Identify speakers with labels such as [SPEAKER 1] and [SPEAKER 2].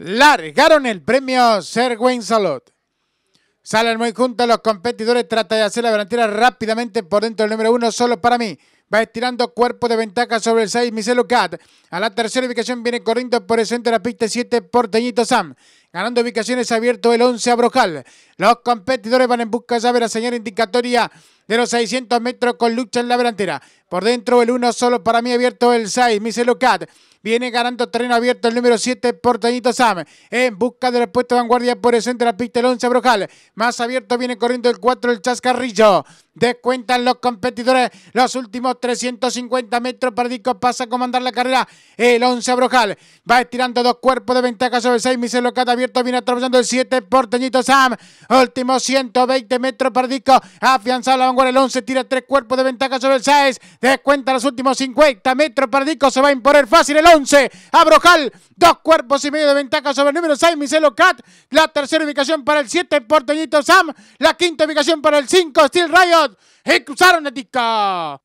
[SPEAKER 1] largaron el premio Sir Wayne Salot. Salen muy juntos los competidores, trata de hacer la delantera rápidamente por dentro del número uno, solo para mí. Va estirando cuerpo de ventaja sobre el 6, Miselo Cat. A la tercera ubicación viene corriendo por el centro de la pista 7, Porteñito Sam ganando ubicaciones abierto el 11 a Brojal. Los competidores van en busca de la señal indicatoria de los 600 metros con lucha en la delantera. Por dentro el 1 solo para mí abierto el 6, Miselo Cat. Viene ganando terreno abierto el número 7, Portañito Sam. En busca de puesto de vanguardia por el centro de la pista el 11, Brojal. Más abierto viene corriendo el 4, el Chascarrillo. Descuentan los competidores los últimos 350 metros. Perdico pasa a comandar la carrera el 11, a Brojal. Va estirando dos cuerpos de ventaja sobre el 6, Miselo Cat abierto, viene atravesando el 7, porteñito Sam. Último 120 metros para Disco. Afianza la vanguardia, el 11 tira tres cuerpos de ventaja sobre el 6. Descuenta los últimos 50 metros para Disco. Se va a imponer fácil el 11. Abrojal, dos cuerpos y medio de ventaja sobre el número 6, Miselo Cat. La tercera ubicación para el 7, porteñito Sam. La quinta ubicación para el 5, Steel Riot. Y cruzaron a tica